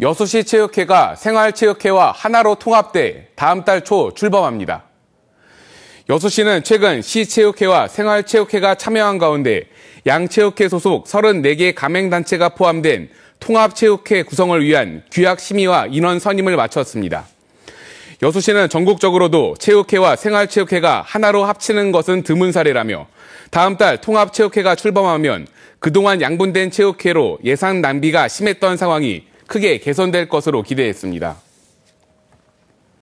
여수시 체육회가 생활체육회와 하나로 통합돼 다음 달 초 출범합니다. 여수시는 최근 시체육회와 생활체육회가 참여한 가운데 양체육회 소속 34개 가맹단체가 포함된 통합체육회 구성을 위한 규약 심의와 인원 선임을 마쳤습니다. 여수시는 전국적으로도 체육회와 생활체육회가 하나로 합치는 것은 드문 사례라며 다음 달 통합체육회가 출범하면 그동안 양분된 체육회로 예산 낭비가 심했던 상황이 크게 개선될 것으로 기대했습니다.